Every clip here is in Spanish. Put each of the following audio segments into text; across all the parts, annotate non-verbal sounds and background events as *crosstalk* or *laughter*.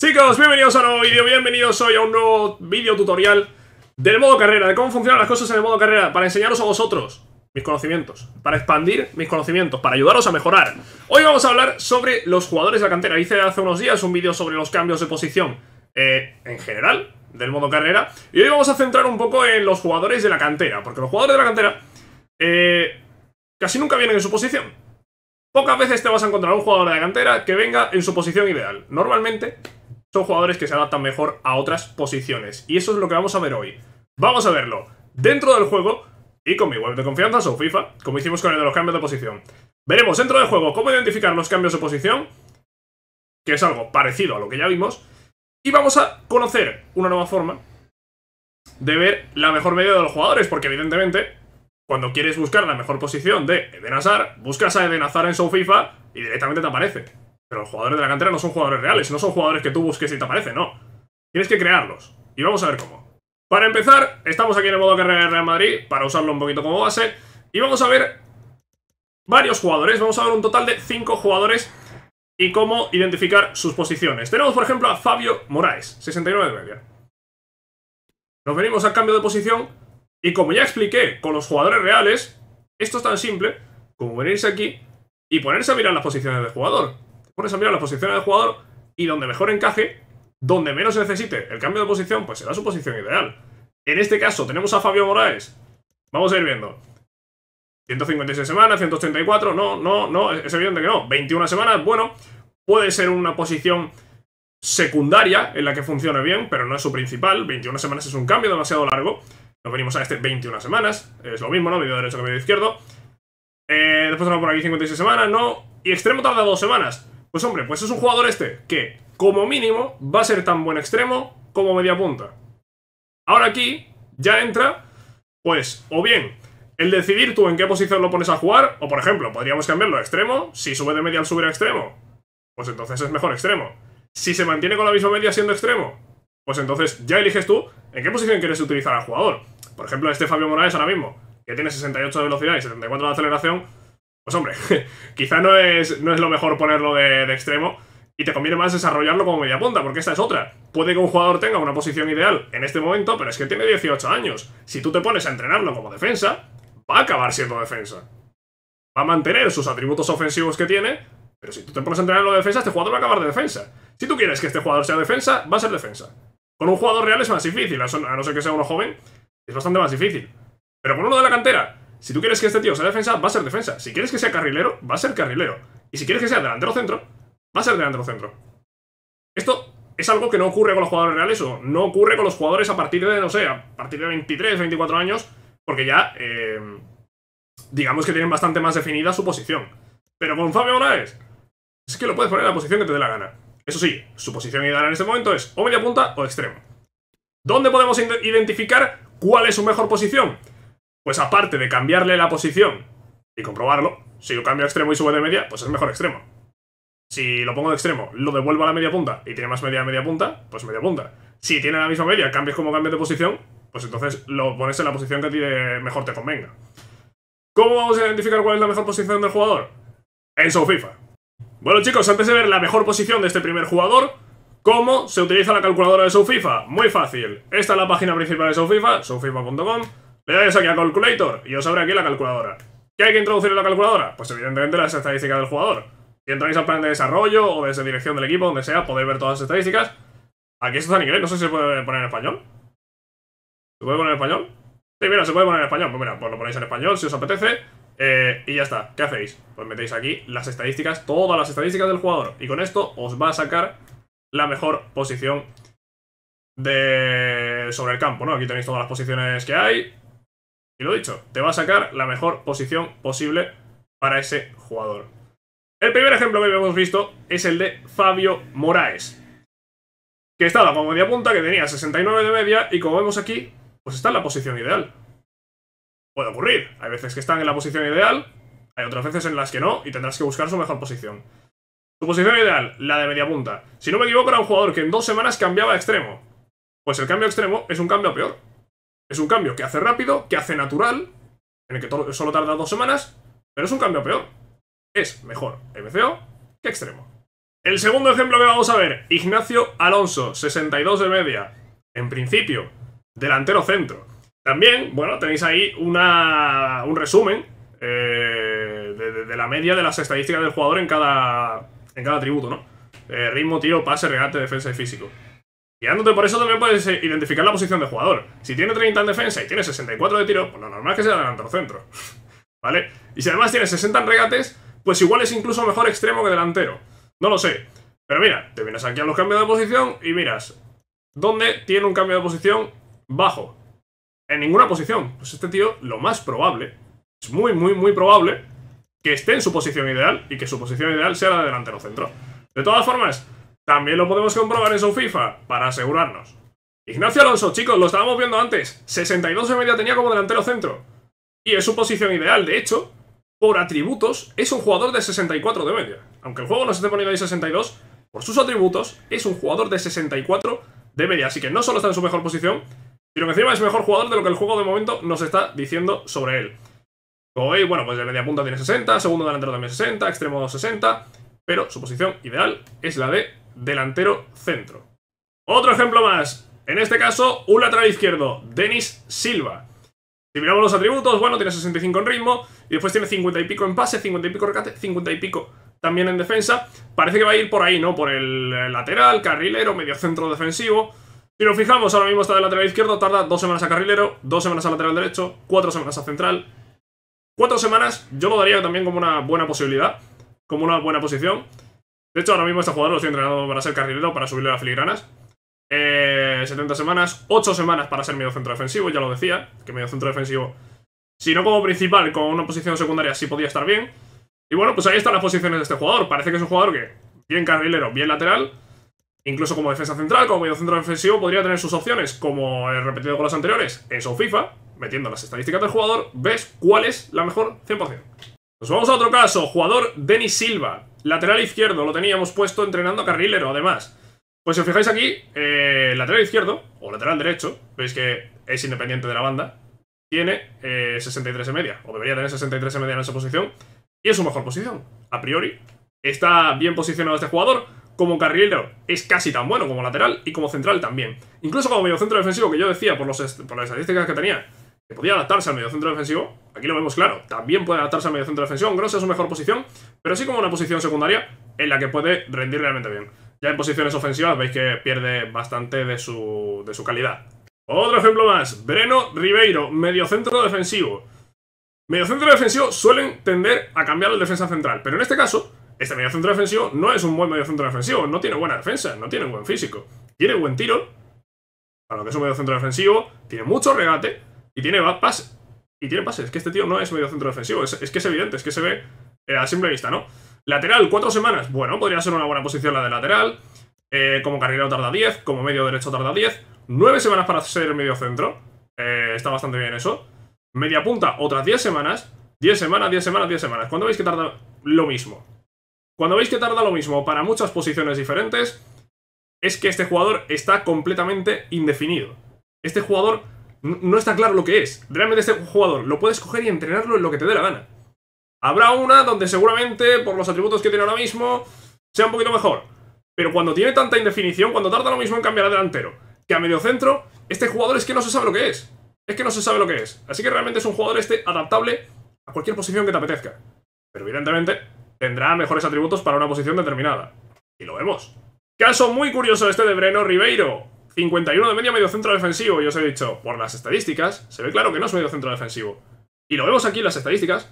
Chicos, bienvenidos a un nuevo vídeo, bienvenidos hoy a un nuevo vídeo tutorial del modo carrera, de cómo funcionan las cosas en el modo carrera, para enseñaros a vosotros mis conocimientos, para expandir mis conocimientos, para ayudaros a mejorar. Hoy vamos a hablar sobre los jugadores de la cantera. Hice hace unos días un vídeo sobre los cambios de posición eh, en general del modo carrera, y hoy vamos a centrar un poco en los jugadores de la cantera, porque los jugadores de la cantera eh, casi nunca vienen en su posición. Pocas veces te vas a encontrar un jugador de la cantera que venga en su posición ideal. Normalmente son jugadores que se adaptan mejor a otras posiciones. Y eso es lo que vamos a ver hoy. Vamos a verlo dentro del juego y con mi web de confianza, o FIFA, como hicimos con el de los cambios de posición. Veremos dentro del juego cómo identificar los cambios de posición, que es algo parecido a lo que ya vimos, y vamos a conocer una nueva forma de ver la mejor medida de los jugadores, porque evidentemente, cuando quieres buscar la mejor posición de Eden buscas a Eden Hazard en FIFA y directamente te aparece. Pero los jugadores de la cantera no son jugadores reales, no son jugadores que tú busques y te aparecen, no. Tienes que crearlos. Y vamos a ver cómo. Para empezar, estamos aquí en el modo carrera de Real Madrid, para usarlo un poquito como base. Y vamos a ver varios jugadores, vamos a ver un total de 5 jugadores y cómo identificar sus posiciones. Tenemos, por ejemplo, a Fabio Moraes, 69 de media. Nos venimos al cambio de posición y como ya expliqué con los jugadores reales, esto es tan simple como venirse aquí y ponerse a mirar las posiciones del jugador pones a mirar las posiciones del jugador y donde mejor encaje, donde menos se necesite el cambio de posición, pues será su posición ideal. En este caso tenemos a Fabio Morales. Vamos a ir viendo. 156 semanas, 184, no, no, no, es evidente que no. 21 semanas, bueno, puede ser una posición secundaria en la que funcione bien, pero no es su principal. 21 semanas es un cambio demasiado largo. Nos venimos a este 21 semanas, es lo mismo, ¿no? Medio derecho que medio izquierdo. Eh, después tenemos por aquí 56 semanas, no. Y extremo tarda dos semanas. Pues hombre, pues es un jugador este que, como mínimo, va a ser tan buen extremo como media punta. Ahora aquí ya entra, pues, o bien el decidir tú en qué posición lo pones a jugar, o por ejemplo, podríamos cambiarlo a extremo, si sube de media al subir a extremo, pues entonces es mejor extremo. Si se mantiene con la misma media siendo extremo, pues entonces ya eliges tú en qué posición quieres utilizar al jugador. Por ejemplo, este Fabio Morales ahora mismo, que tiene 68 de velocidad y 74 de aceleración, pues hombre, *laughs* quizá no es, no es lo mejor ponerlo de, extremo y te conviene más desarrollarlo como media punta, porque esta es otra. Puede que un jugador tenga una posición ideal en este momento, pero es que tiene 18 años. Si tú te pones a entrenarlo como defensa, va a acabar siendo defensa. Va a mantener sus atributos ofensivos que tiene, pero si tú te pones a entrenarlo de defensa, este jugador va a acabar de defensa. Si tú quieres que este jugador sea defensa, va a ser defensa. Con un jugador real es más difícil, a no ser que sea uno joven, es bastante más difícil. Pero con uno de la cantera, si tú quieres que este tío sea defensa, va a ser defensa. Si quieres que sea carrilero, va a ser carrilero. Y si quieres que sea delantero centro, va a ser delantero centro. Esto es algo que no ocurre con los jugadores reales o no ocurre con los jugadores a partir de, no sé, a partir de 23, 24 años, porque ya, eh, digamos que tienen bastante más definida su posición. Pero con Fabio Moraes, es que lo puedes poner en la posición que te dé la gana. Eso sí, su posición ideal en este momento es o media punta o extremo. ¿Dónde podemos identificar cuál es su mejor posición? Pues aparte de cambiarle la posición y comprobarlo, si yo cambio extremo y sube de media, pues es mejor extremo. Si lo pongo de extremo, lo devuelvo a la media punta y tiene más media media punta, pues media punta. Si tiene la misma media, cambias como cambio de posición, pues entonces lo pones en la posición que a ti mejor te convenga. ¿Cómo vamos a identificar cuál es la mejor posición del jugador? En su FIFA. Bueno chicos, antes de ver la mejor posición de este primer jugador, ¿cómo se utiliza la calculadora de su FIFA? Muy fácil. Esta es la página principal de su FIFA, le dais aquí a Calculator y os abre aquí la calculadora. ¿Qué hay que introducir en la calculadora? Pues evidentemente las estadísticas del jugador. Si entráis al plan de desarrollo o desde dirección del equipo, donde sea, podéis ver todas las estadísticas. Aquí esto está en inglés, no sé si se puede poner en español. ¿Se puede poner en español? Sí, mira, se puede poner en español. Pues mira, pues lo ponéis en español si os apetece. Eh, y ya está. ¿Qué hacéis? Pues metéis aquí las estadísticas, todas las estadísticas del jugador. Y con esto os va a sacar la mejor posición de... sobre el campo, ¿no? Aquí tenéis todas las posiciones que hay. Y lo dicho, te va a sacar la mejor posición posible para ese jugador. El primer ejemplo que hemos visto es el de Fabio Moraes, que estaba como media punta, que tenía 69 de media, y como vemos aquí, pues está en la posición ideal. Puede ocurrir, hay veces que están en la posición ideal, hay otras veces en las que no, y tendrás que buscar su mejor posición. Su posición ideal, la de media punta. Si no me equivoco, era un jugador que en dos semanas cambiaba de extremo. Pues el cambio extremo es un cambio peor. Es un cambio que hace rápido, que hace natural, en el que solo tarda dos semanas, pero es un cambio peor. Es mejor MCO que extremo. El segundo ejemplo que vamos a ver, Ignacio Alonso, 62 de media. En principio, delantero centro. También, bueno, tenéis ahí un resumen eh, de, la media de las estadísticas del jugador en cada, en cada atributo, ¿no? Eh, ritmo, tío, pase, regate, defensa y físico. Guiándote por eso también puedes eh, identificar la posición de jugador. Si tiene 30 en defensa y tiene 64 de tiro, pues lo normal es que sea delantero centro. *laughs* ¿Vale? Y si además tiene 60 en regates, pues igual es incluso mejor extremo que delantero. No lo sé. Pero mira, te vienes aquí a los cambios de posición y miras. ¿Dónde tiene un cambio de posición bajo? En ninguna posición. Pues este tío, lo más probable, es muy, muy, muy probable que esté en su posición ideal y que su posición ideal sea la de delantero centro. De todas formas, también lo podemos comprobar en su FIFA, para asegurarnos. Ignacio Alonso, chicos, lo estábamos viendo antes. 62 de media tenía como delantero centro. Y es su posición ideal, de hecho, por atributos, es un jugador de 64 de media. Aunque el juego no se esté poniendo ahí 62, por sus atributos, es un jugador de 64 de media. Así que no solo está en su mejor posición, sino que encima es mejor jugador de lo que el juego de momento nos está diciendo sobre él. veis, bueno, pues de media punta tiene 60, segundo delantero también 60, extremo 60, pero su posición ideal es la de delantero centro. Otro ejemplo más. En este caso, un lateral izquierdo, Denis Silva. Si miramos los atributos, bueno, tiene 65 en ritmo y después tiene 50 y pico en pase, 50 y pico recate, 50 y pico también en defensa. Parece que va a ir por ahí, ¿no? Por el eh, lateral, carrilero, medio centro defensivo. Si nos fijamos, ahora mismo está de lateral izquierdo, tarda dos semanas a carrilero, dos semanas a lateral derecho, cuatro semanas a central. Cuatro semanas yo lo daría también como una buena posibilidad, como una buena posición. De hecho, ahora mismo este jugador lo estoy entrenando para ser carrilero, para subirle a filigranas. 70 eh, semanas, 8 semanas para ser medio centro defensivo, ya lo decía, que medio centro defensivo, si no como principal, con una posición secundaria sí podía estar bien. Y bueno, pues ahí están las posiciones de este jugador. Parece que es un jugador que, bien carrilero, bien lateral, incluso como defensa central, como medio centro defensivo, podría tener sus opciones, como he repetido con los anteriores, en FIFA. metiendo las estadísticas del jugador, ves cuál es la mejor 100%. Nos vamos a otro caso, jugador Denis Silva, lateral izquierdo, lo teníamos puesto entrenando a carrilero además. Pues si os fijáis aquí, eh, lateral izquierdo, o lateral derecho, veis que es independiente de la banda, tiene 63 eh, y media, o debería tener 63 y media en esa posición, y es su mejor posición, a priori. Está bien posicionado este jugador, como carrilero es casi tan bueno como lateral y como central también. Incluso como medio centro defensivo, que yo decía por, por las estadísticas que tenía, que podía adaptarse al mediocentro defensivo, aquí lo vemos claro, también puede adaptarse al mediocentro defensivo, aunque no sea su mejor posición, pero sí como una posición secundaria en la que puede rendir realmente bien. Ya en posiciones ofensivas veis que pierde bastante de su, de su calidad. Otro ejemplo más, Breno Ribeiro, mediocentro defensivo. Mediocentro defensivo suelen tender a cambiar el defensa central, pero en este caso, este mediocentro defensivo no es un buen medio centro defensivo, no tiene buena defensa, no tiene buen físico, tiene buen tiro, para lo que es un medio centro defensivo, tiene mucho regate, y tiene pase. Y tiene pases Es que este tío no es medio centro defensivo. Es, que es evidente, es que se ve eh, a simple vista, ¿no? Lateral, cuatro semanas. Bueno, podría ser una buena posición la de lateral. Eh, como carrilero tarda 10, como medio derecho tarda 10. Nueve semanas para ser medio centro. Eh, está bastante bien eso. Media punta, otras diez semanas. 10 semanas, 10 semanas, 10 semanas. Cuando veis que tarda lo mismo? Cuando veis que tarda lo mismo para muchas posiciones diferentes, es que este jugador está completamente indefinido. Este jugador no está claro lo que es. Realmente este jugador lo puedes coger y entrenarlo en lo que te dé la gana. Habrá una donde seguramente, por los atributos que tiene ahora mismo, sea un poquito mejor. Pero cuando tiene tanta indefinición, cuando tarda lo mismo en cambiar a delantero que a medio centro, este jugador es que no se sabe lo que es. Es que no se sabe lo que es. Así que realmente es un jugador este adaptable a cualquier posición que te apetezca. Pero evidentemente tendrá mejores atributos para una posición determinada. Y lo vemos. Caso muy curioso este de Breno Ribeiro. 51 de media medio centro defensivo. Y os he dicho, por las estadísticas, se ve claro que no es medio centro defensivo. Y lo vemos aquí en las estadísticas,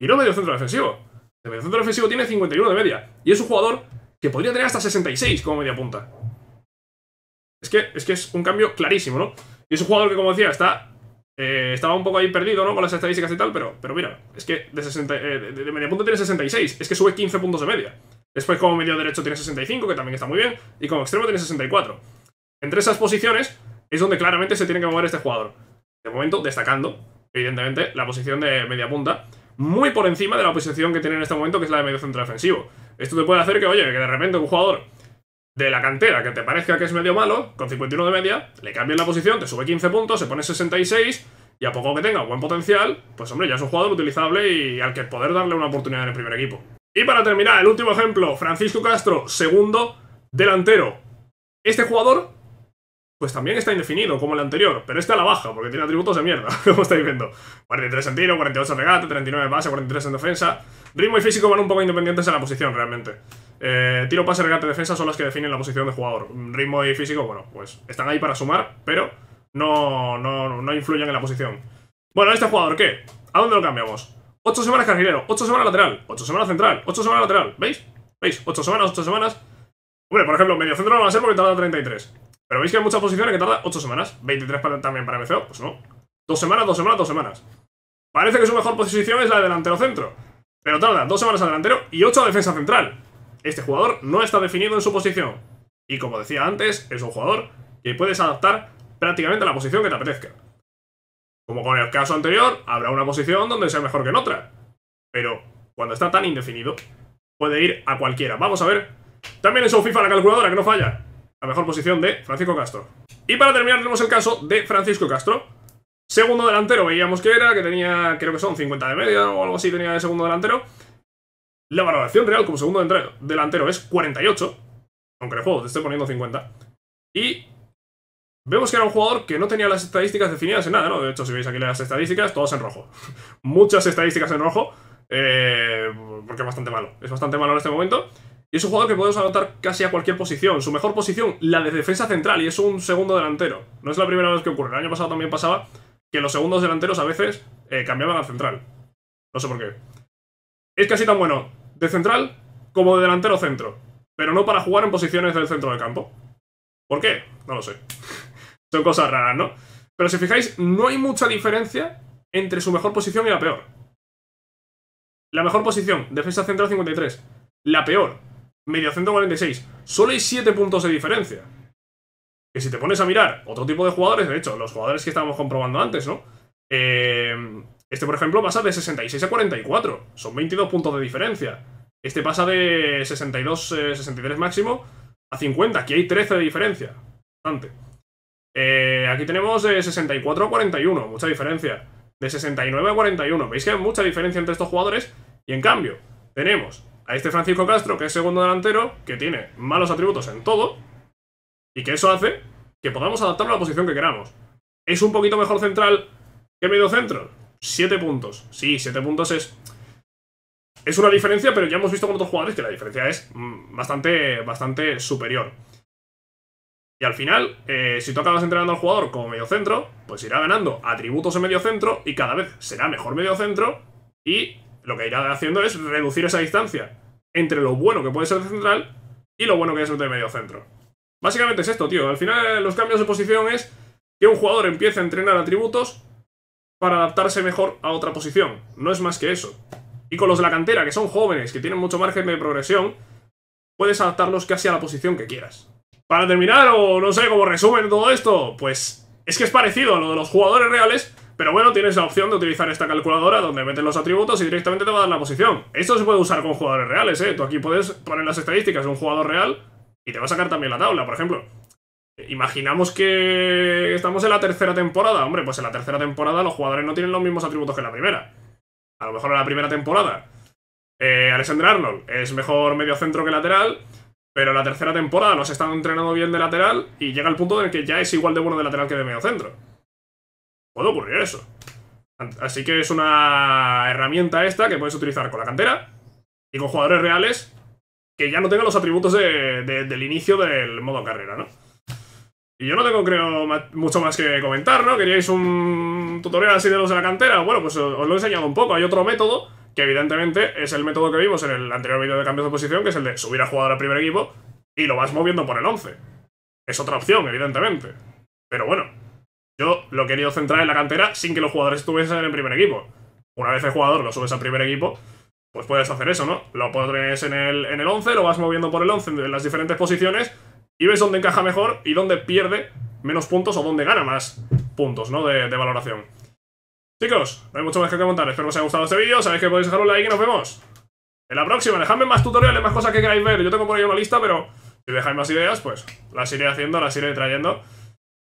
y no medio centro defensivo. El medio centro defensivo tiene 51 de media. Y es un jugador que podría tener hasta 66 como media punta. Es que es, que es un cambio clarísimo, ¿no? Y es un jugador que, como decía, está eh, estaba un poco ahí perdido, ¿no? Con las estadísticas y tal, pero, pero mira, es que de, eh, de, de, media punta tiene 66, es que sube 15 puntos de media. Después como medio derecho tiene 65, que también está muy bien, y como extremo tiene 64. Entre esas posiciones es donde claramente se tiene que mover este jugador. De momento, destacando, evidentemente, la posición de media punta, muy por encima de la posición que tiene en este momento, que es la de medio centro defensivo. Esto te puede hacer que, oye, que de repente un jugador de la cantera que te parezca que es medio malo, con 51 de media, le cambien la posición, te sube 15 puntos, se pone 66, y a poco que tenga buen potencial, pues hombre, ya es un jugador utilizable y al que poder darle una oportunidad en el primer equipo. Y para terminar, el último ejemplo, Francisco Castro, segundo delantero. Este jugador pues también está indefinido, como el anterior, pero este a la baja, porque tiene atributos de mierda, *laughs* como estáis viendo. 43 en tiro, 48 en regate, 39 en base, 43 en defensa. Ritmo y físico van un poco independientes en la posición, realmente. Eh, tiro, pase, regate, defensa son las que definen la posición de jugador. Ritmo y físico, bueno, pues están ahí para sumar, pero no, no, influyen en la posición. Bueno, ¿este jugador qué? ¿A dónde lo cambiamos? 8 semanas carrilero, 8 semanas lateral, 8 semanas central, 8 semanas lateral, ¿veis? ¿Veis? 8 semanas, 8 semanas. Hombre, por ejemplo, medio centro no va a ser porque tarda 33. Pero veis que hay muchas posiciones que tarda 8 semanas. 23 para, también para MCO, pues no. Dos semanas, dos semanas, dos semanas. Parece que su mejor posición es la de delantero centro. Pero tarda dos semanas delantero y 8 a defensa central. Este jugador no está definido en su posición. Y como decía antes, es un jugador que puedes adaptar prácticamente a la posición que te apetezca. Como con el caso anterior, habrá una posición donde sea mejor que en otra. Pero cuando está tan indefinido, puede ir a cualquiera. Vamos a ver. También es un FIFA la calculadora, que no falla la mejor posición de Francisco Castro. Y para terminar tenemos el caso de Francisco Castro. Segundo delantero veíamos que era, que tenía, creo que son 50 de media o algo así tenía de segundo delantero. La valoración real como segundo delantero es 48, aunque el juego te estoy poniendo 50. Y vemos que era un jugador que no tenía las estadísticas definidas en nada, ¿no? De hecho, si veis aquí las estadísticas, todas en rojo. *laughs* Muchas estadísticas en rojo, eh, porque es bastante malo. Es bastante malo en este momento. Y es un jugador que podemos anotar casi a cualquier posición. Su mejor posición, la de defensa central, y es un segundo delantero. No es la primera vez que ocurre. El año pasado también pasaba que los segundos delanteros a veces eh, cambiaban al central. No sé por qué. Es casi tan bueno de central como de delantero centro, pero no para jugar en posiciones del centro del campo. ¿Por qué? No lo sé. *laughs* Son cosas raras, ¿no? Pero si fijáis, no hay mucha diferencia entre su mejor posición y la peor. La mejor posición, defensa central 53. La peor, Medio 146. Solo hay 7 puntos de diferencia. Que si te pones a mirar otro tipo de jugadores, de hecho, los jugadores que estábamos comprobando antes, ¿no? Em, este, por ejemplo, pasa de 66 a 44. Son 22 puntos de diferencia. Este pasa de 62, 63 eh, máximo a 50. Aquí hay 13 de diferencia. Bastante. Eh, aquí tenemos de eh, 64 a 41. Mucha diferencia. De 69 a 41. Veis que hay mucha diferencia entre estos jugadores. Y en cambio, tenemos a este Francisco Castro, que es segundo delantero, que tiene malos atributos en todo, y que eso hace que podamos adaptarlo a la posición que queramos. ¿Es un poquito mejor central que medio centro? Siete puntos. Sí, siete puntos es... Es una diferencia, pero ya hemos visto con otros jugadores que la diferencia es mm, bastante, bastante superior. Y al final, eh, si tú acabas entrenando al jugador como medio centro, pues irá ganando atributos en medio centro y cada vez será mejor medio centro y lo que irá haciendo es reducir esa distancia entre lo bueno que puede ser de central y lo bueno que es de medio centro. Básicamente es esto, tío. Al final los cambios de posición es que un jugador empiece a entrenar atributos para adaptarse mejor a otra posición. No es más que eso. Y con los de la cantera, que son jóvenes, que tienen mucho margen de progresión, puedes adaptarlos casi a la posición que quieras. Para terminar, o no sé, cómo resumen todo esto, pues es que es parecido a lo de los jugadores reales, pero bueno, tienes la opción de utilizar esta calculadora donde metes los atributos y directamente te va a dar la posición. Esto se puede usar con jugadores reales, ¿eh? Tú aquí puedes poner las estadísticas de un jugador real y te va a sacar también la tabla, por ejemplo. Eh, imaginamos que estamos en la tercera temporada. Hombre, pues en la tercera temporada los jugadores no tienen los mismos atributos que en la primera. A lo mejor en la primera temporada eh, Alexander Arnold es mejor medio centro que lateral, pero en la tercera temporada nos están entrenando bien de lateral y llega el punto en el que ya es igual de bueno de lateral que de medio centro puede ocurrir eso. Así que es una herramienta esta que puedes utilizar con la cantera y con jugadores reales que ya no tengan los atributos del inicio del modo carrera, ¿no? Y yo no tengo, creo, mucho más que comentar, ¿no? ¿Queríais un tutorial así de los de la cantera? Bueno, pues os lo he enseñado un poco. Hay otro método, que evidentemente es el método que vimos en el anterior vídeo de cambios de posición, que es el de subir a jugador al primer equipo y lo vas moviendo por el 11. Es otra opción, evidentemente. Pero bueno, yo lo he querido centrar en la cantera sin que los jugadores estuviesen en el primer equipo. Una vez el jugador lo subes al primer equipo, pues puedes hacer eso, ¿no? Lo pones en el, en el 11, lo vas moviendo por el 11 en las diferentes posiciones y ves dónde encaja mejor y dónde pierde menos puntos o dónde gana más puntos, ¿no? De, de valoración. Chicos, no hay mucho más que comentar. Espero que os haya gustado este vídeo. Sabéis que podéis dejar un like y nos vemos. En la próxima, dejadme más tutoriales, más cosas que queráis ver. Yo tengo por ahí una lista, pero si dejáis más ideas, pues las iré haciendo, las iré trayendo.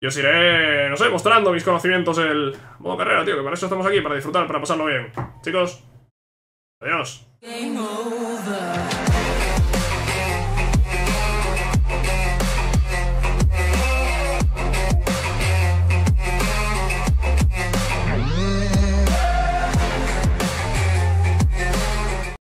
Yo os iré, no sé, mostrando mis conocimientos el modo carrera, tío, que para eso estamos aquí, para disfrutar, para pasarlo bien. Chicos, adiós.